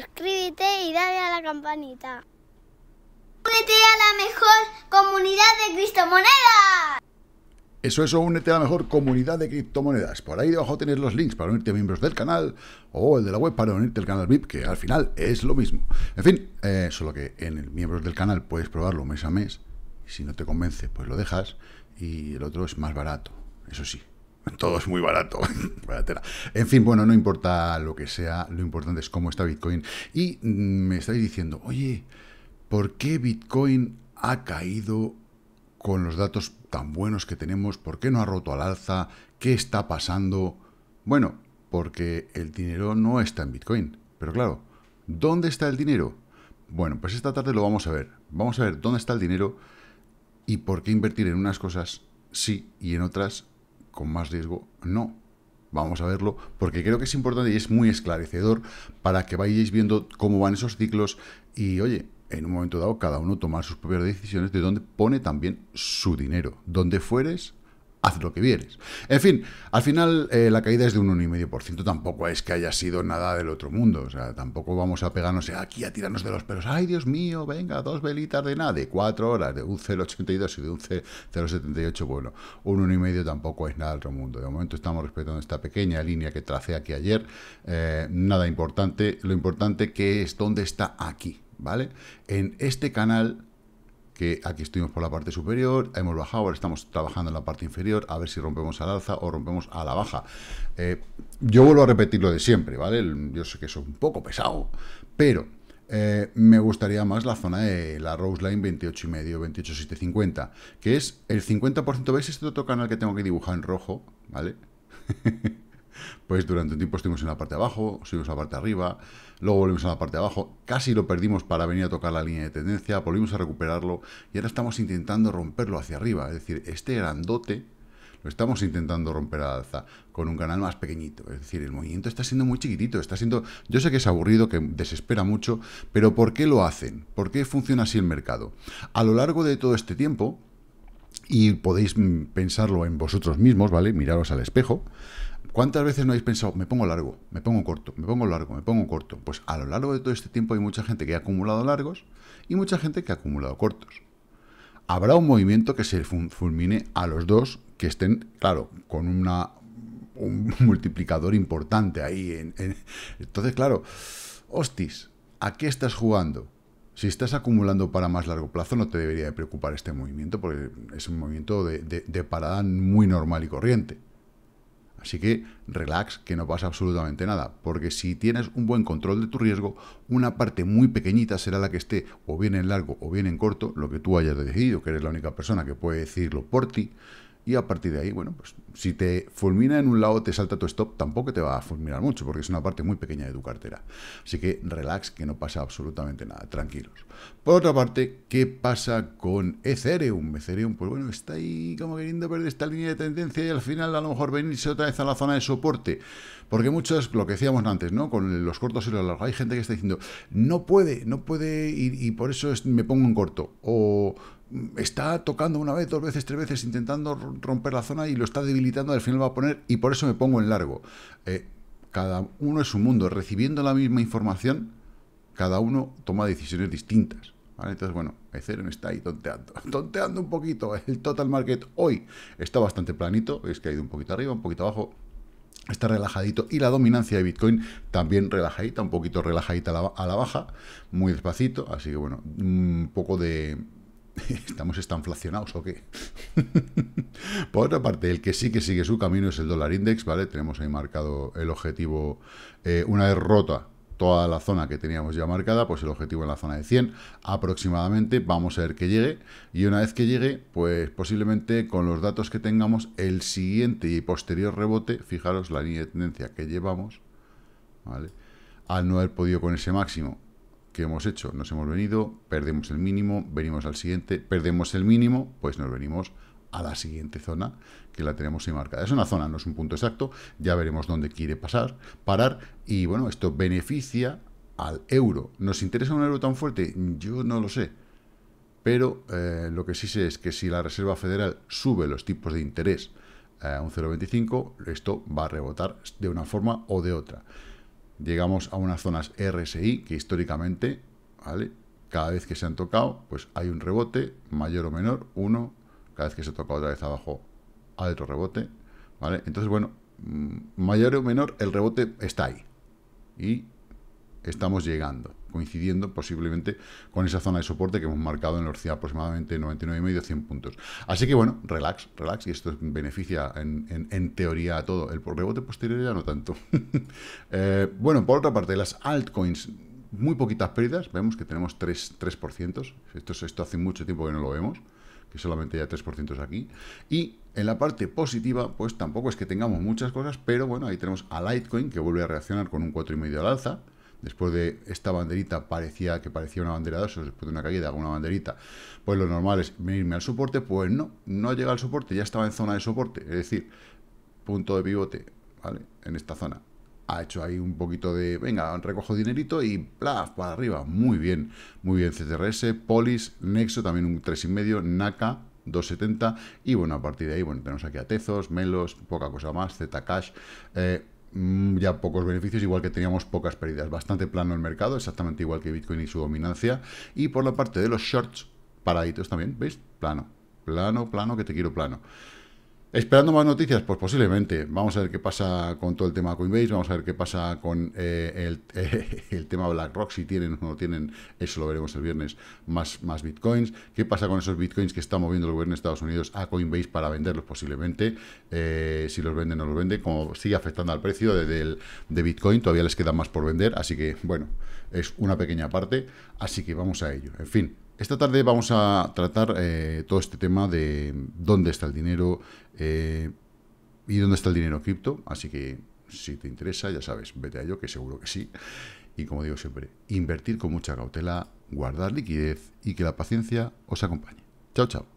suscríbete y dale a la campanita. Únete a la mejor comunidad de criptomonedas. Eso, eso, únete a la mejor comunidad de criptomonedas. Por ahí debajo tenéis los links para unirte a miembros del canal o el de la web para unirte al canal VIP, que al final es lo mismo. En fin, eh, solo que en el miembros del canal puedes probarlo mes a mes. Y si no te convence, pues lo dejas. Y el otro es más barato, eso sí. todo es muy barato. en fin, bueno, no importa lo que sea, lo importante es cómo está Bitcoin. Y mm, me estáis diciendo, oye, ¿por qué Bitcoin ha caído con los datos tan buenos que tenemos? ¿Por qué no ha roto al alza? ¿Qué está pasando? Bueno, porque el dinero no está en Bitcoin. Pero claro, ¿dónde está el dinero? Bueno, pues esta tarde lo vamos a ver. Vamos a ver dónde está el dinero y por qué invertir en unas cosas sí y en otras con más riesgo? No. Vamos a verlo porque creo que es importante y es muy esclarecedor para que vayáis viendo cómo van esos ciclos y, oye, en un momento dado cada uno toma sus propias decisiones de dónde pone también su dinero. Donde fueres, haz lo que vieres. En fin, al final eh, la caída es de un 1,5%, tampoco es que haya sido nada del otro mundo, o sea, tampoco vamos a pegarnos aquí a tirarnos de los pelos, ay Dios mío, venga, dos velitas de nada, de cuatro horas, de un 0,82 y de un 0,78, bueno, un 1,5 tampoco es nada del otro mundo, de momento estamos respetando esta pequeña línea que tracé aquí ayer, eh, nada importante, lo importante que es dónde está aquí, ¿vale? En este canal que aquí estuvimos por la parte superior, hemos bajado, ahora estamos trabajando en la parte inferior, a ver si rompemos al alza o rompemos a la baja. Eh, yo vuelvo a repetir lo de siempre, ¿vale? Yo sé que es un poco pesado, pero eh, me gustaría más la zona de la Rose Line 28,5, 28,750, que es el 50% ¿veis este otro canal que tengo que dibujar en rojo? ¿Vale? pues durante un tiempo estuvimos en la parte de abajo, subimos a la parte de arriba, luego volvimos a la parte de abajo, casi lo perdimos para venir a tocar la línea de tendencia, volvimos a recuperarlo y ahora estamos intentando romperlo hacia arriba, es decir, este grandote lo estamos intentando romper al alza con un canal más pequeñito, es decir, el movimiento está siendo muy chiquitito, está siendo, yo sé que es aburrido, que desespera mucho, pero ¿por qué lo hacen? ¿Por qué funciona así el mercado? A lo largo de todo este tiempo, y podéis mm, pensarlo en vosotros mismos, ¿vale? Miraros al espejo. ¿Cuántas veces no habéis pensado, me pongo largo, me pongo corto, me pongo largo, me pongo corto? Pues a lo largo de todo este tiempo hay mucha gente que ha acumulado largos y mucha gente que ha acumulado cortos. Habrá un movimiento que se fulmine a los dos que estén, claro, con un multiplicador importante ahí. En, Entonces, claro, hostis, ¿a qué estás jugando? Si estás acumulando para más largo plazo, no te debería de preocupar este movimiento, porque es un movimiento de parada muy normal y corriente. Así que relax, que no pasa absolutamente nada, porque si tienes un buen control de tu riesgo, una parte muy pequeñita será la que esté o bien en largo o bien en corto, lo que tú hayas decidido, que eres la única persona que puede decirlo por ti, y a partir de ahí, bueno, pues si te fulmina en un lado, te salta tu stop, tampoco te va a fulminar mucho, porque es una parte muy pequeña de tu cartera. Así que relax, que no pasa absolutamente nada, tranquilos. Por otra parte, ¿qué pasa con Ethereum? Ethereum, pues bueno, está ahí como queriendo perder esta línea de tendencia y al final a lo mejor venirse otra vez a la zona de soporte. Porque muchos, lo que decíamos antes, ¿no? Con los cortos y los largos, hay gente que está diciendo, no puede, no puede, ir y por eso me pongo en corto. O está tocando una vez, dos veces, tres veces, intentando romper la zona y lo está debilitando, al final va a poner, y por eso me pongo en largo. Eh, cada uno es un mundo, recibiendo la misma información, cada uno toma decisiones distintas. Entonces, bueno, Ethereum está ahí tonteando, tonteando un poquito. El total market hoy está bastante planito, es que ha ido un poquito arriba, un poquito abajo, está relajadito y la dominancia de Bitcoin también relajadita, un poquito relajadita a la baja, muy despacito, así que bueno, un poco de ¿Estamos estanflacionados o qué? Por otra parte, el que sí que sigue su camino es el dólar index, ¿vale? Tenemos ahí marcado el objetivo, eh, una vez rota toda la zona que teníamos ya marcada, pues el objetivo en la zona de 100 aproximadamente, vamos a ver que llegue, y una vez que llegue, pues posiblemente con los datos que tengamos, el siguiente y posterior rebote, fijaros la línea de tendencia que llevamos, ¿vale? Al no haber podido con ese máximo, ¿Qué hemos hecho? Nos hemos venido, perdemos el mínimo, venimos al siguiente, perdemos el mínimo, pues nos venimos a la siguiente zona que la tenemos ahí marcada. Es una zona, no es un punto exacto, ya veremos dónde quiere pasar, parar, y bueno, esto beneficia al euro. ¿Nos interesa un euro tan fuerte? Yo no lo sé. Pero eh, lo que sí sé es que si la Reserva Federal sube los tipos de interés a eh, un 0,25, esto va a rebotar de una forma o de otra llegamos a unas zonas RSI que históricamente, ¿vale? Cada vez que se han tocado, pues hay un rebote, mayor o menor, uno. Cada vez que se ha tocado otra vez abajo, hay otro rebote, ¿vale? Entonces, bueno, mm, mayor o menor, el rebote está ahí. Y estamos llegando coincidiendo posiblemente con esa zona de soporte que hemos marcado en los aproximadamente 99,5 100 puntos. Así que bueno, relax, relax, y esto beneficia en, teoría a todo. El rebote posterior ya no tanto. Eh, bueno, por otra parte, las altcoins muy poquitas pérdidas, vemos que tenemos 3%, 3%. Esto, esto hace mucho tiempo que no lo vemos, que solamente ya 3% aquí, y en la parte positiva, pues tampoco es que tengamos muchas cosas, pero bueno, ahí tenemos a Litecoin, que vuelve a reaccionar con un 4,5 al alza, después de esta banderita parecía que parecía una bandera de después de una caída, una banderita, pues lo normal es venirme al soporte, pues no, no llega al soporte, ya estaba en zona de soporte, es decir, punto de pivote, ¿vale? En esta zona. Ha hecho ahí un poquito de, venga, recojo dinerito y plaf, para arriba, muy bien, muy bien, ctrs Polis, Nexo, también un 3,5, Naka, 2,70, y bueno, a partir de ahí, bueno, tenemos aquí a Tezos, Melos, poca cosa más, Zcash, eh, Mm, ya pocos beneficios, igual que teníamos pocas pérdidas. Bastante plano el mercado, exactamente igual que Bitcoin y su dominancia. Y por la parte de los shorts, paraditos también, ¿veis? Plano, plano, plano, que te quiero plano. Esperando más noticias, pues posiblemente. Vamos a ver qué pasa con todo el tema Coinbase, vamos a ver qué pasa con eh, el, el, tema BlackRock, si tienen o no tienen, eso lo veremos el viernes, más, más bitcoins. ¿Qué pasa con esos bitcoins que está moviendo el gobierno de Estados Unidos a Coinbase para venderlos posiblemente? Eh, si los venden o no los vende como sigue afectando al precio de, de bitcoin, todavía les queda más por vender, así que bueno, es una pequeña parte, así que vamos a ello. En fin, esta tarde vamos a tratar eh, todo este tema de dónde está el dinero eh, y dónde está el dinero cripto, así que si te interesa, ya sabes, vete a ello, que seguro que sí. Y como digo siempre, invertir con mucha cautela, guardar liquidez y que la paciencia os acompañe. Chao, chao.